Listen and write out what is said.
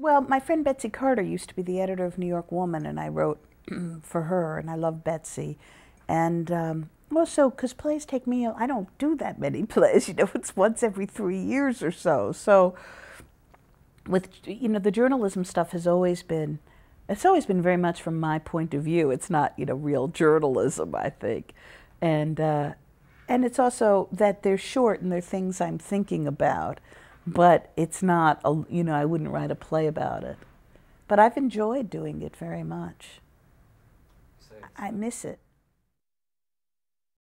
Well, my friend Betsy Carter used to be the editor of New York Woman, and I wrote for her, and I love Betsy. And um, also, because plays take me, I don't do that many plays, you know, it's once every three years or so. So, with, you know, the journalism stuff has always been, it's always been very much from my point of view. It's not, you know, real journalism, I think. And, uh, and it's also that they're short and they're things I'm thinking about but it's not, a, you know, I wouldn't write a play about it. But I've enjoyed doing it very much. I miss it.